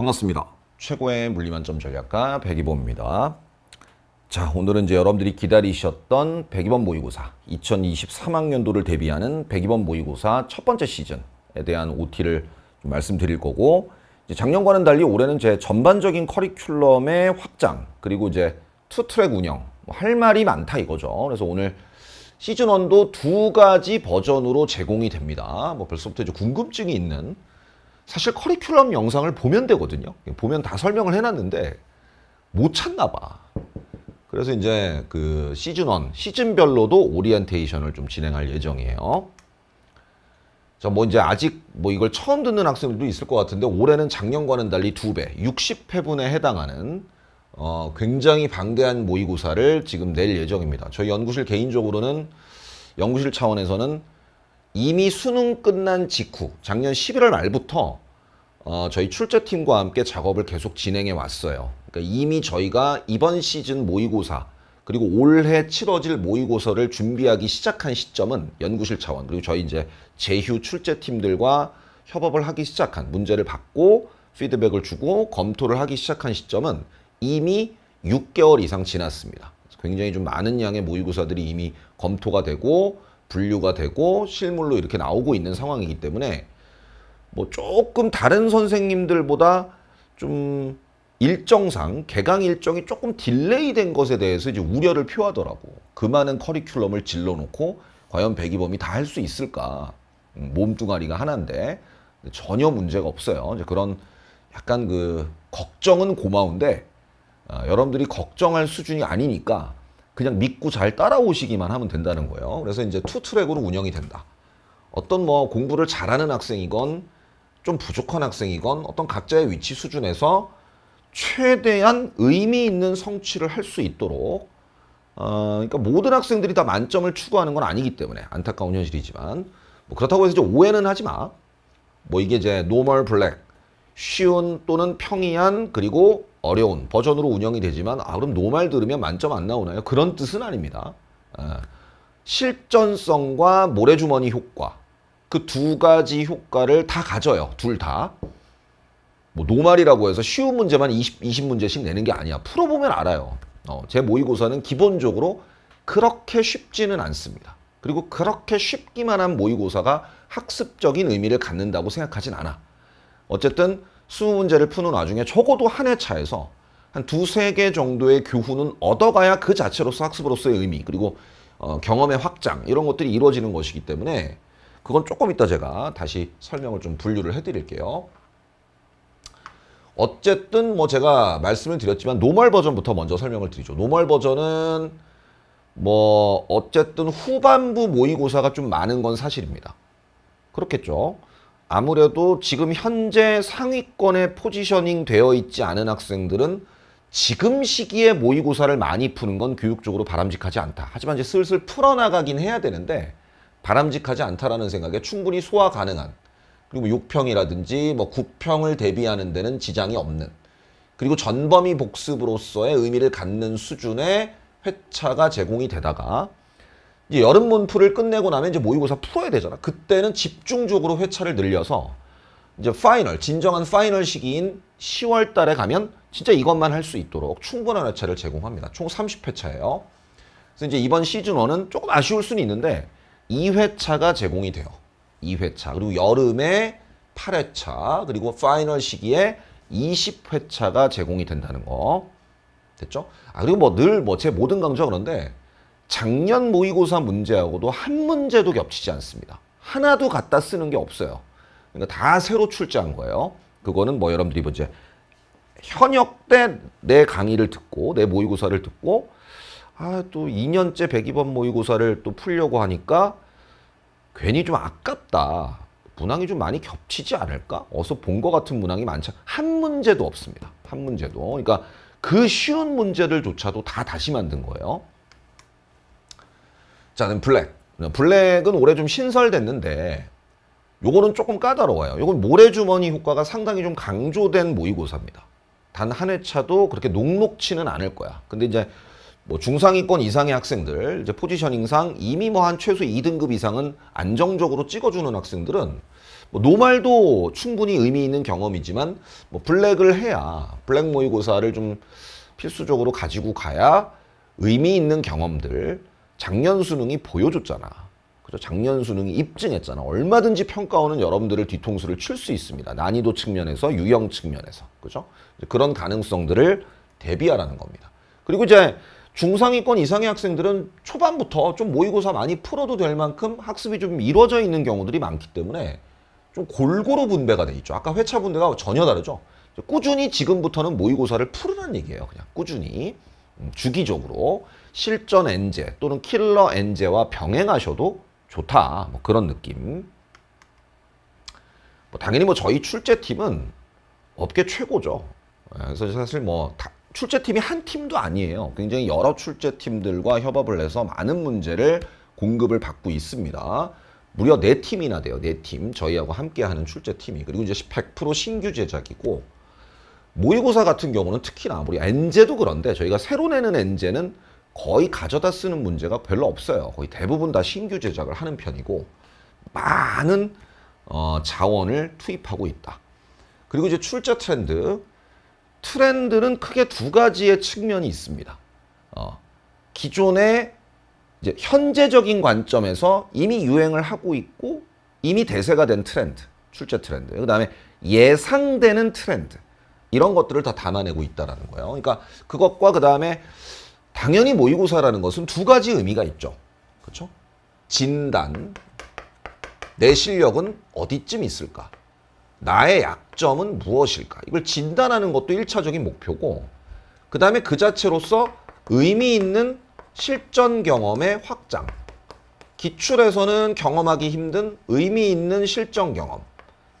반갑습니다. 최고의 물리만점 전략가 백이범입니다. 자, 오늘은 이제 여러분들이 기다리셨던 백이범 모의고사 2023학년도를 대비하는 백이범 모의고사 첫 번째 시즌에 대한 OT를 말씀드릴 거고 작년과는 달리 올해는 제 전반적인 커리큘럼의 확장 그리고 이제 투트랙 운영 뭐할 말이 많다 이거죠. 그래서 오늘 시즌1도 두 가지 버전으로 제공이 됩니다. 뭐 벌써부터 이제 궁금증이 있는 사실 커리큘럼 영상을 보면 되거든요. 보면 다 설명을 해놨는데 못 찾나 봐. 그래서 이제 그 시즌 1, 시즌별로도 오리엔테이션을 좀 진행할 예정이에요. 자, 뭐 이제 아직 뭐 이걸 처음 듣는 학생들도 있을 것 같은데 올해는 작년과는 달리 두 배, 60회분에 해당하는 어, 굉장히 방대한 모의고사를 지금 낼 예정입니다. 저희 연구실 개인적으로는 연구실 차원에서는 이미 수능 끝난 직후 작년 11월 말부터 어, 저희 출제팀과 함께 작업을 계속 진행해 왔어요. 그러니까 이미 저희가 이번 시즌 모의고사 그리고 올해 치러질 모의고사를 준비하기 시작한 시점은 연구실 차원 그리고 저희 이제 재휴 출제팀들과 협업을 하기 시작한 문제를 받고 피드백을 주고 검토를 하기 시작한 시점은 이미 6개월 이상 지났습니다. 굉장히 좀 많은 양의 모의고사들이 이미 검토가 되고 분류가 되고 실물로 이렇게 나오고 있는 상황이기 때문에 뭐 조금 다른 선생님들보다 좀 일정상 개강 일정이 조금 딜레이 된 것에 대해서 이제 우려를 표하더라고. 그 많은 커리큘럼을 질러놓고 과연 배기범이 다 할 수 있을까? 음, 몸뚱아리가 하나인데 전혀 문제가 없어요. 이제 그런 약간 그 걱정은 고마운데 아, 여러분들이 걱정할 수준이 아니니까 그냥 믿고 잘 따라오시기만 하면 된다는 거예요. 그래서 이제 투 트랙으로 운영이 된다. 어떤 뭐 공부를 잘하는 학생이건 좀 부족한 학생이건 어떤 각자의 위치 수준에서 최대한 의미 있는 성취를 할 수 있도록 어, 그러니까 모든 학생들이 다 만점을 추구하는 건 아니기 때문에 안타까운 현실이지만 뭐 그렇다고 해서 오해는 하지 마. 뭐 이게 이제 노멀 블랙 쉬운 또는 평이한 그리고 어려운 버전으로 운영이 되지만 아 그럼 노말 들으면 만점 안 나오나요? 그런 뜻은 아닙니다. 예. 실전성과 모래주머니 효과 그 두 가지 효과를 다 가져요. 둘 다. 뭐 노말이라고 해서 쉬운 문제만 20, 20문제씩 내는 게 아니야. 풀어보면 알아요. 어, 제 모의고사는 기본적으로 그렇게 쉽지는 않습니다. 그리고 그렇게 쉽기만 한 모의고사가 학습적인 의미를 갖는다고 생각하진 않아. 어쨌든 수능 문제를 푸는 와중에 적어도 한 해차에서한 두세 개 정도의 교훈은 얻어가야 그 자체로서 학습으로서의 의미 그리고 어, 경험의 확장 이런 것들이 이루어지는 것이기 때문에 그건 조금 이따 제가 다시 설명을 좀 분류를 해드릴게요. 어쨌든 뭐 제가 말씀을 드렸지만 노멀 버전부터 먼저 설명을 드리죠. 노멀 버전은 뭐 어쨌든 후반부 모의고사가 좀 많은 건 사실입니다. 그렇겠죠. 아무래도 지금 현재 상위권에 포지셔닝 되어 있지 않은 학생들은 지금 시기에 모의고사를 많이 푸는 건 교육적으로 바람직하지 않다. 하지만 이제 슬슬 풀어나가긴 해야 되는데 바람직하지 않다라는 생각에 충분히 소화 가능한 그리고 육평이라든지 뭐 국평을 대비하는 데는 지장이 없는 그리고 전범위 복습으로서의 의미를 갖는 수준의 회차가 제공이 되다가 이제 여름 문풀을 끝내고 나면 이제 모의고사 풀어야 되잖아. 그때는 집중적으로 회차를 늘려서 이제 파이널, 진정한 파이널 시기인 10월 달에 가면 진짜 이것만 할 수 있도록 충분한 회차를 제공합니다. 총 30회차예요. 그래서 이제 이번 시즌 1은 조금 아쉬울 수는 있는데 2회차가 제공이 돼요. 2회차. 그리고 여름에 8회차, 그리고 파이널 시기에 20회차가 제공이 된다는 거. 됐죠? 아, 그리고 뭐 늘 뭐 제 모든 강좌 그런데 작년 모의고사 문제하고도 한 문제도 겹치지 않습니다. 하나도 갖다 쓰는 게 없어요. 그러니까 다 새로 출제한 거예요. 그거는 뭐 여러분들이 이제 현역 때 내 강의를 듣고 내 모의고사를 듣고 아또 2년째 1 0번 모의고사를 또 풀려고 하니까 괜히 좀 아깝다. 문항이 좀 많이 겹치지 않을까? 어서 본 것 같은 문항이 많죠. 한 문제도 없습니다. 한 문제도. 그러니까 그 쉬운 문제들조차도 다 다시 만든 거예요. 자는 블랙. 네, 블랙은 올해 좀 신설됐는데 요거는 조금 까다로워요. 요건 모래주머니 효과가 상당히 좀 강조된 모의고사입니다. 단한 회차도 그렇게 녹록치는 않을 거야. 근데 이제 뭐 중상위권 이상의 학생들, 이제 포지셔닝상 이미 뭐 한 최소 2등급 이상은 안정적으로 찍어주는 학생들은 뭐 노말도 충분히 의미 있는 경험이지만 뭐 블랙을 해야 블랙 모의고사를 좀 필수적으로 가지고 가야 의미 있는 경험들 작년 수능이 보여줬잖아. 그죠? 작년 수능이 입증했잖아. 얼마든지 평가원은 여러분들을 뒤통수를 칠 수 있습니다. 난이도 측면에서, 유형 측면에서. 그죠? 그런 가능성들을 대비하라는 겁니다. 그리고 이제 중상위권 이상의 학생들은 초반부터 좀 모의고사 많이 풀어도 될 만큼 학습이 좀 이루어져 있는 경우들이 많기 때문에 좀 골고루 분배가 돼 있죠. 아까 회차 분배가 전혀 다르죠. 꾸준히 지금부터는 모의고사를 풀으라는 얘기예요. 그냥 꾸준히 음, 주기적으로 실전 엔제 또는 킬러 엔제와 병행하셔도 좋다. 뭐 그런 느낌. 뭐 당연히 뭐 저희 출제팀은 업계 최고죠. 예, 그래서 사실 뭐 출제팀이 한 팀도 아니에요. 굉장히 여러 출제팀들과 협업을 해서 많은 문제를 공급을 받고 있습니다. 무려 네 팀이나 돼요. 네 팀. 저희하고 함께하는 출제팀이. 그리고 이제 100% 신규 제작이고 모의고사 같은 경우는 특히나 아무리 엔제도 그런데 저희가 새로 내는 엔제는 거의 가져다 쓰는 문제가 별로 없어요. 거의 대부분 다 신규 제작을 하는 편이고 많은 어, 자원을 투입하고 있다. 그리고 이제 출자 트렌드. 트렌드는 크게 두 가지의 측면이 있습니다. 어, 기존의 이제 현재적인 관점에서 이미 유행을 하고 있고 이미 대세가 된 트렌드, 출제 트렌드, 그 다음에 예상되는 트렌드 이런 것들을 다 담아내고 있다라는 거예요. 그러니까 그것과 그 다음에 당연히 모의고사라는 것은 두 가지 의미가 있죠. 그렇죠? 진단, 내 실력은 어디쯤 있을까? 나의 약점은 무엇일까? 이걸 진단하는 것도 1차적인 목표고 그 다음에 그 자체로서 의미 있는 실전 경험의 확장 기출에서는 경험하기 힘든 의미 있는 실전 경험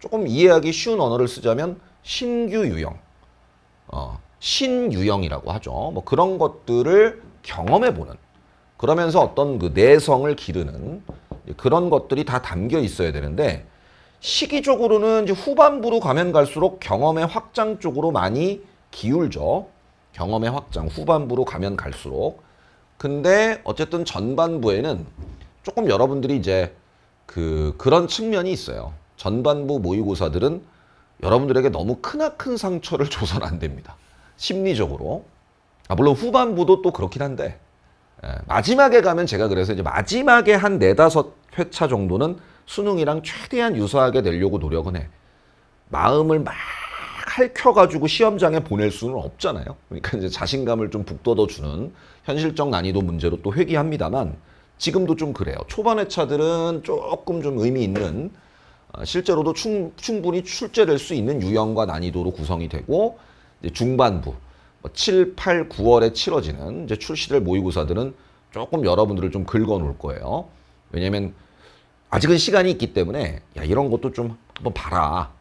조금 이해하기 쉬운 언어를 쓰자면 신규 유형 어, 신유형이라고 하죠. 뭐 그런 것들을 경험해보는 그러면서 어떤 그 내성을 기르는 그런 것들이 다 담겨 있어야 되는데 시기적으로는 이제 후반부로 가면 갈수록 경험의 확장 쪽으로 많이 기울죠. 경험의 확장 후반부로 가면 갈수록 근데 어쨌든 전반부에는 조금 여러분들이 이제 그 그런 측면이 있어요. 전반부 모의고사들은 여러분들에게 너무 크나큰 상처를 줘선 안 됩니다. 심리적으로. 아, 물론 후반부도 또 그렇긴 한데. 예, 마지막에 가면 제가 그래서 이제 마지막에 한 네다섯 회차 정도는 수능이랑 최대한 유사하게 되려고 노력은 해. 마음을 막핥혀가지고 시험장에 보낼 수는 없잖아요. 그러니까 이제 자신감을 좀 북돋워주는 현실적 난이도 문제로 또 회귀합니다만 지금도 좀 그래요. 초반 회차들은 조금 좀 의미 있는 어, 실제로도 충, 분히 출제될 수 있는 유형과 난이도로 구성이 되고 중반부 7, 8, 9월에 치러지는 이제 출시될 모의고사들은 조금 여러분들을 좀 긁어 놓을 거예요. 왜냐면 하 아직은 시간이 있기 때문에 야, 이런 것도 좀 한번 봐라.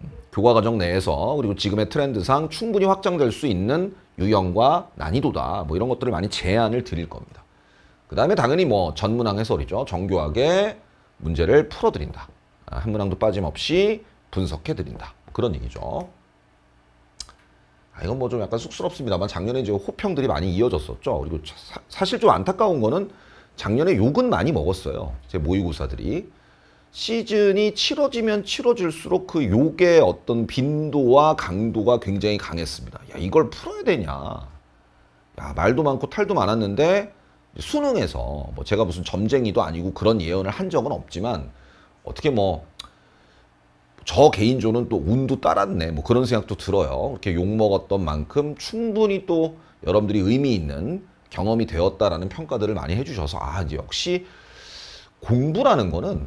음, 교과 과정 내에서 그리고 지금의 트렌드상 충분히 확장될 수 있는 유형과 난이도다. 뭐 이런 것들을 많이 제안을 드릴 겁니다. 그 다음에 당연히 뭐 전문항 해설이죠. 정교하게 문제를 풀어드린다. 아, 한 문항도 빠짐없이 분석해드린다. 뭐 그런 얘기죠. 아, 이건 뭐 좀 약간 쑥스럽습니다만 작년에 이제 호평들이 많이 이어졌었죠. 그리고 사, 사실 좀 안타까운 거는 작년에 욕은 많이 먹었어요. 제 모의고사들이. 시즌이 치러지면 치러질수록 그 욕의 어떤 빈도와 강도가 굉장히 강했습니다. 야, 이걸 풀어야 되냐. 야, 말도 많고 탈도 많았는데 수능에서 뭐 제가 무슨 점쟁이도 아니고 그런 예언을 한 적은 없지만 어떻게 뭐저 개인적으로는 또 운도 따랐네. 뭐 그런 생각도 들어요. 이렇게 욕먹었던 만큼 충분히 또 여러분들이 의미 있는 경험이 되었다라는 평가들을 많이 해주셔서 아, 이제 역시 공부라는 거는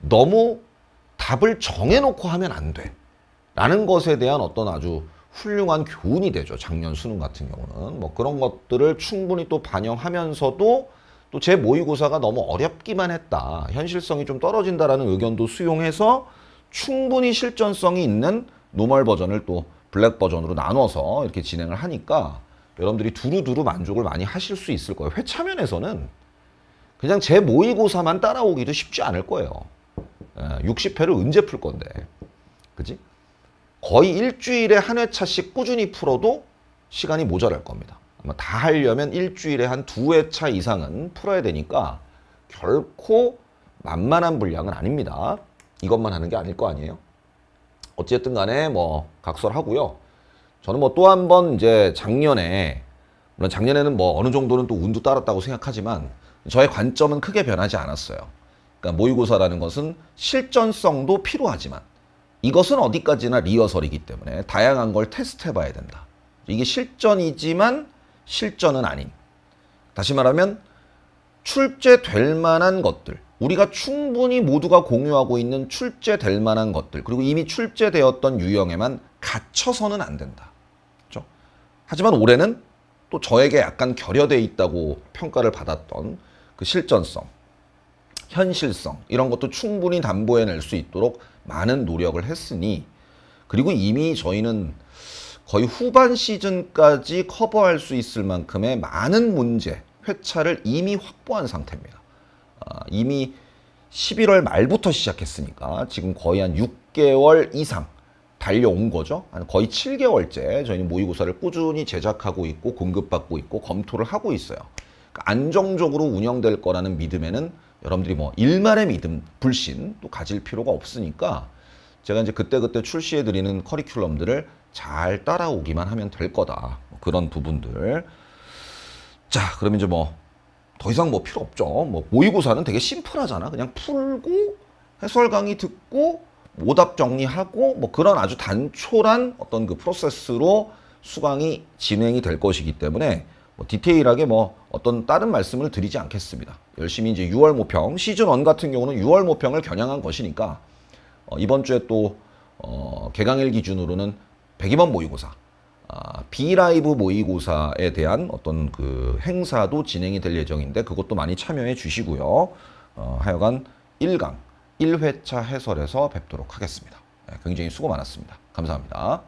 너무 답을 정해놓고 하면 안 돼. 라는 것에 대한 어떤 아주 훌륭한 교훈이 되죠. 작년 수능 같은 경우는. 뭐 그런 것들을 충분히 또 반영하면서도 또 제 모의고사가 너무 어렵기만 했다. 현실성이 좀 떨어진다라는 의견도 수용해서 충분히 실전성이 있는 노멀 버전을 또 블랙 버전으로 나눠서 이렇게 진행을 하니까 여러분들이 두루두루 만족을 많이 하실 수 있을 거예요. 회차면에서는 그냥 제 모의고사만 따라오기도 쉽지 않을 거예요. 60회를 예, 언제 풀 건데. 그지? 거의 일주일에 한 회차씩 꾸준히 풀어도 시간이 모자랄 겁니다. 아마 다 하려면 일주일에 한 두 회차 이상은 풀어야 되니까 결코 만만한 분량은 아닙니다. 이것만 하는 게 아닐 거 아니에요. 어쨌든 간에 뭐 각설하고요. 저는 뭐 또 한 번 이제 작년에 물론 작년에는 뭐 어느 정도는 또 운도 따랐다고 생각하지만 저의 관점은 크게 변하지 않았어요. 그러니까 모의고사라는 것은 실전성도 필요하지만 이것은 어디까지나 리허설이기 때문에 다양한 걸 테스트해 봐야 된다. 이게 실전이지만 실전은 아닌. 다시 말하면 출제될 만한 것들, 우리가 충분히 모두가 공유하고 있는 출제될 만한 것들 그리고 이미 출제되었던 유형에만 갇혀서는 안 된다. 그렇죠? 하지만 올해는 또 저에게 약간 결여돼 있다고 평가를 받았던 그 실전성, 현실성 이런 것도 충분히 담보해낼 수 있도록 많은 노력을 했으니 그리고 이미 저희는 거의 후반 시즌까지 커버할 수 있을 만큼의 많은 문제, 회차를 이미 확보한 상태입니다. 아, 이미 11월 말부터 시작했으니까 지금 거의 한 6개월 이상 달려온 거죠. 거의 7개월째 저희는 모의고사를 꾸준히 제작하고 있고 공급받고 있고 검토를 하고 있어요. 그러니까 안정적으로 운영될 거라는 믿음에는 여러분들이 뭐 일말의 믿음, 불신 또 가질 필요가 없으니까 제가 이제 그때그때 출시해드리는 커리큘럼들을 잘 따라오기만 하면 될 거다. 뭐 그런 부분들. 자, 그럼 이제 뭐더 이상 뭐 필요 없죠. 뭐 모의고사는 되게 심플하잖아. 그냥 풀고 해설 강의 듣고 오답 정리하고 뭐 그런 아주 단촐한 어떤 그 프로세스로 수강이 진행이 될 것이기 때문에 뭐 디테일하게 뭐 어떤 다른 말씀을 드리지 않겠습니다. 열심히 이제 6월 모평 시즌 1 같은 경우는 6월 모평을 겨냥한 것이니까 어, 이번 주에 또 어, 개강일 기준으로는 102번 모의고사 아, 비라이브 모의고사에 대한 어떤 그 행사도 진행이 될 예정인데 그것도 많이 참여해 주시고요. 어, 하여간 1강 1회차 해설에서 뵙도록 하겠습니다. 네, 굉장히 수고 많았습니다. 감사합니다.